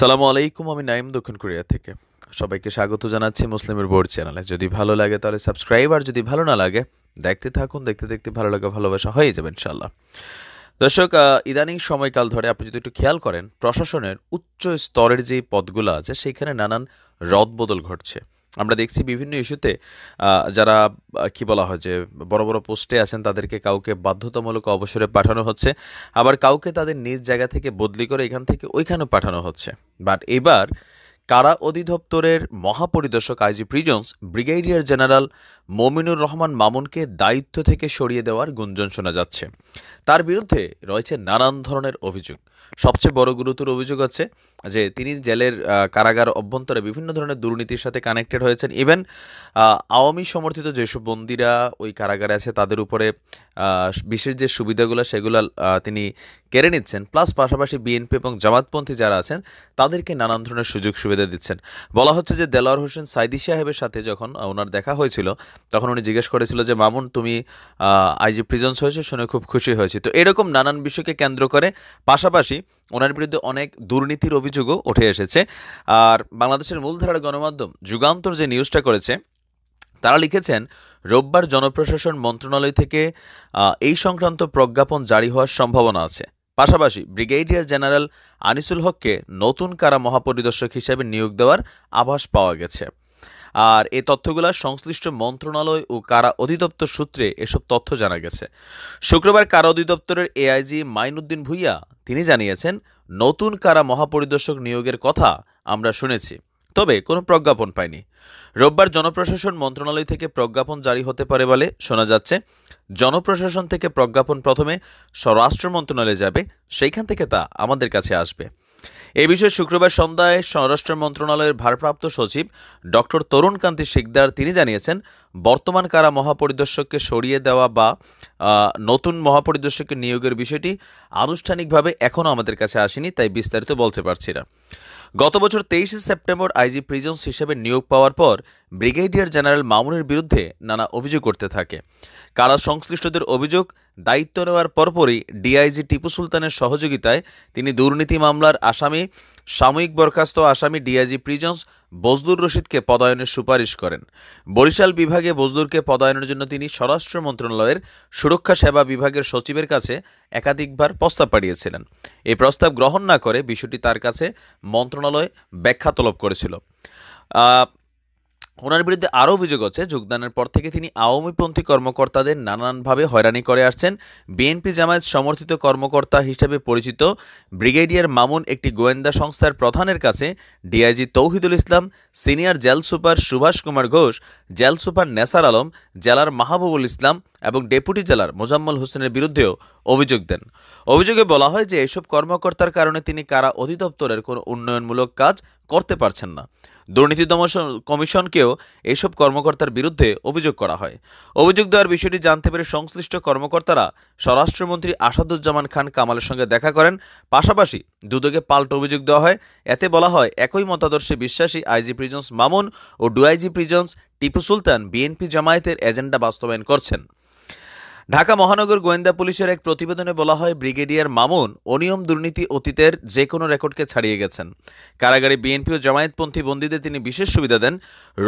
সালামু আলাইকুম আমি নাইম দক্ষিণ কোরিয়া থেকে সবাইকে স্বাগত জানাচ্ছি মুসলিমের বোর্ড চ্যানেলে যদি ভালো লাগে তাহলে সাবস্ক্রাইব আর যদি ভালো না লাগে দেখতে থাকুন দেখতে দেখতে ভালো লাগে ভালোবাসা হয়ে যাবে ইনশাল্লাহ দর্শক ইদানিং সময়কাল ধরে আপনি যদি একটু খেয়াল করেন প্রশাসনের উচ্চ স্তরের যে পদগুলো আছে সেইখানে নানান রদবদল ঘটছে আমরা দেখছি বিভিন্ন ইস্যুতে যারা কি বলা হয় যে বড় বড় পোস্টে আছেন তাদেরকে কাউকে বাধ্যতামূলক অবসরে পাঠানো হচ্ছে আবার কাউকে তাদের নিজ জায়গা থেকে বদলি করে এখান থেকে ওইখানেও পাঠানো হচ্ছে বাট এবার কারা অধিদপ্তরের মহাপরিদর্শক IG prisons brigadier general Mominur Rahman মামুনকে দায়িত্ব থেকে সরিয়ে দেওয়ার গুঞ্জন শোনা যাচ্ছে তার বিরুদ্ধে রয়েছে নানান ধরনের অভিযোগ সবচেয়ে বড় গুরুতর অভিযোগ আছে যে তিনি জেলের কারাগার অভ্যন্তরে বিভিন্ন ধরনের দুর্নীতির সাথে কানেক্টেড হয়েছেন ইভেন আওয়ামী সমর্থিত যেসব বন্দিরা ওই কারাগারে আছে তাদের উপরে বিশেষ যে সুবিধাগুলো সেগুলো তিনি কেড়ে নিচ্ছেন প্লাস পাশাপাশি বিএনপি এবং জামাতপন্থী যারা আছেন তাদেরকে নানান ধরনের সুযোগ সুবিধা দিচ্ছেন বলা হচ্ছে যে দেলোয়ার হোসেন সাইদি সাহেবের সাথে যখন ওনার দেখা হয়েছিল তখন উনি জিজ্ঞেস করেছিল যে মামুন তুমি আইজি প্রিজন্স হয়েছে শুনে খুব খুশি হয়েছি তো এরকম নানান বিষয়কে কেন্দ্র করে পাশাপাশি ওনার বিরুদ্ধে অনেক দুর্নীতির অভিযোগও উঠে এসেছে আর বাংলাদেশের মূলধারার গণমাধ্যম যুগান্তর যে নিউজটা করেছে তারা লিখেছেন রোববার জনপ্রশাসন মন্ত্রণালয় থেকে এই সংক্রান্ত প্রজ্ঞাপন জারি হওয়ার সম্ভাবনা আছে পাশাপাশি ব্রিগেডিয়ার জেনারেল আনিসুল হককে নতুন কারা মহাপরিদর্শক হিসেবে নিয়োগ দেওয়ার আভাস পাওয়া গেছে আর এ তথ্যগুলো সংশ্লিষ্ট মন্ত্রণালয় ও কারা অধিদপ্তর সূত্রে এসব তথ্য জানা গেছে শুক্রবার কারা অধিদপ্তরের এআইজি মাইনুদ্দিন ভুইয়া তিনি জানিয়েছেন নতুন কারা মহাপরিদর্শক নিয়োগের কথা আমরা শুনেছি তবে কোনো প্রজ্ঞাপন পায়নি রোববার জনপ্রশাসন মন্ত্রণালয় থেকে প্রজ্ঞাপন জারি হতে পারে বলে শোনা যাচ্ছে জনপ্রশাসন থেকে প্রজ্ঞাপন প্রথমে স্বরাষ্ট্র মন্ত্রণালয়ে যাবে সেইখান থেকে তা আমাদের কাছে আসবে এ বিষয়ে শুক্রবার সন্ধ্যায় স্বরাষ্ট্র মন্ত্রণালয়ের ভারপ্রাপ্ত সচিব ডক্টর তরুণ কান্তি শিকদার তিনি জানিয়েছেন বর্তমান কারা মহাপরিদর্শককে সরিয়ে দেওয়া বা নতুন মহাপরিদর্শককে নিয়োগের বিষয়টি আনুষ্ঠানিকভাবে এখনও আমাদের কাছে আসেনি তাই বিস্তারিত বলতে পারছি না গত বছর তেইশে সেপ্টেম্বর আইজি প্রিজন্স হিসেবে নিয়োগ পাওয়ার পর ব্রিগেডিয়ার জেনারেল মামুনের বিরুদ্ধে নানা অভিযোগ করতে থাকে কারা সংশ্লিষ্টদের অভিযোগ দায়িত্ব নেওয়ার পরপরই ডিআইজি টিপু সুলতানের সহযোগিতায় তিনি দুর্নীতি মামলার আসামি সাময়িক বরখাস্ত আসামি ডিআইজি প্রিজন্স বজদুর রশিদকে পদায়নের সুপারিশ করেন বরিশাল বিভাগে বজদুরকে পদায়নের জন্য তিনি স্বরাষ্ট্র মন্ত্রণালয়ের সুরক্ষা সেবা বিভাগের সচিবের কাছে একাধিকবার প্রস্তাব পাঠিয়েছিলেন এই প্রস্তাব গ্রহণ না করে বিষয়টি তার কাছে মন্ত্রণালয় ব্যাখ্যা তলব করেছিল ওনার বিরুদ্ধে আরও অভিযোগ আছে যোগদানের পর থেকে তিনি আওয়ামীপন্থী কর্মকর্তাদের নানানভাবে হয়রানি করে আসছেন বিএনপি জামায়াত সমর্থিত কর্মকর্তা হিসেবে পরিচিত ব্রিগেডিয়ার মামুন একটি গোয়েন্দা সংস্থার প্রধানের কাছে DIG Touhidul Islam senior jail super Subhash Kumar Ghosh jail super Nesar Alam jailer Mahbubul ইসলাম এবং ডেপুটি জেলার মোজাম্মল হোসেনের বিরুদ্ধেও অভিযোগ দেন অভিযোগে বলা হয় যে এসব কর্মকর্তার কারণে তিনি কারা অধিদপ্তরের কোনো উন্নয়নমূলক কাজ করতে পারছেন না দুর্নীতি দমন কমিশনকেও এসব কর্মকর্তার বিরুদ্ধে অভিযোগ করা হয় অভিযোগ দেওয়ার বিষয়টি জানতে পেরে সংশ্লিষ্ট কর্মকর্তারা স্বরাষ্ট্রমন্ত্রী আসাদুজ্জামান খান কামালের সঙ্গে দেখা করেন পাশাপাশি দুদকে পাল্ট অভিযোগ দেওয়া হয় এতে বলা হয় একই মতাদর্শে বিশ্বাসী আইজি প্রিজন্স মামুন ও DIG prisons Tipu Sultan BNP জামায়াতের এজেন্ডা বাস্তবায়ন করছেন ঢাকা মহানগর গোয়েন্দা পুলিশের এক প্রতিবেদনে বলা হয় ব্রিগেডিয়ার মামুন অনিয়ম দুর্নীতি অতীতের যে কোনো রেকর্ডকে ছাড়িয়ে গেছেন কারাগারে বিএনপি ও জামায়াতপন্থী বন্দীদের তিনি বিশেষ সুবিধা দেন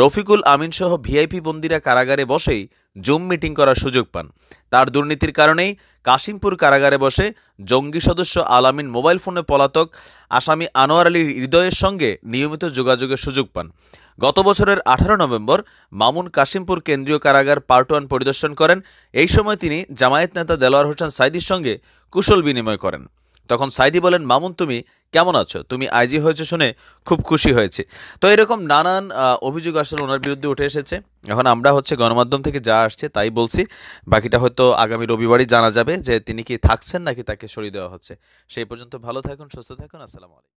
রফিকুল আমিনসহ ভিআইপি বন্দীরা কারাগারে বসেই জুম মিটিং করার সুযোগ পান তার দুর্নীতির কারণেই কাশিমপুর কারাগারে বসে জঙ্গি সদস্য আলামিন মোবাইল ফোনে পলাতক আসামি আনোয়ার আলীর হৃদয়ের সঙ্গে নিয়মিত যোগাযোগের সুযোগ পান গত বছরের আঠারো নভেম্বর মামুন কাশিমপুর কেন্দ্রীয় কারাগার পার্ট ওয়ান পরিদর্শন করেন এই সময় তিনি জামায়াত নেতা দেলোয়ার হোসেন সাইদির সঙ্গে কুশল বিনিময় করেন তখন সাইদি বলেন মামুন তুমি কেমন আছো তুমি আইজি হয়েছে শুনে খুব খুশি হয়েছে তো এরকম নানান অভিযোগ আসলে ওনার বিরুদ্ধে উঠে এসেছে এখন আমরা হচ্ছে গণমাধ্যম থেকে যা আসছে তাই বলছি বাকিটা হয়তো আগামী রবিবারই জানা যাবে যে তিনি কি থাকছেন নাকি তাকে সরিয়ে দেওয়া হচ্ছে সেই পর্যন্ত ভালো থাকুন সুস্থ থাকুন আসসালামু আলাইকুম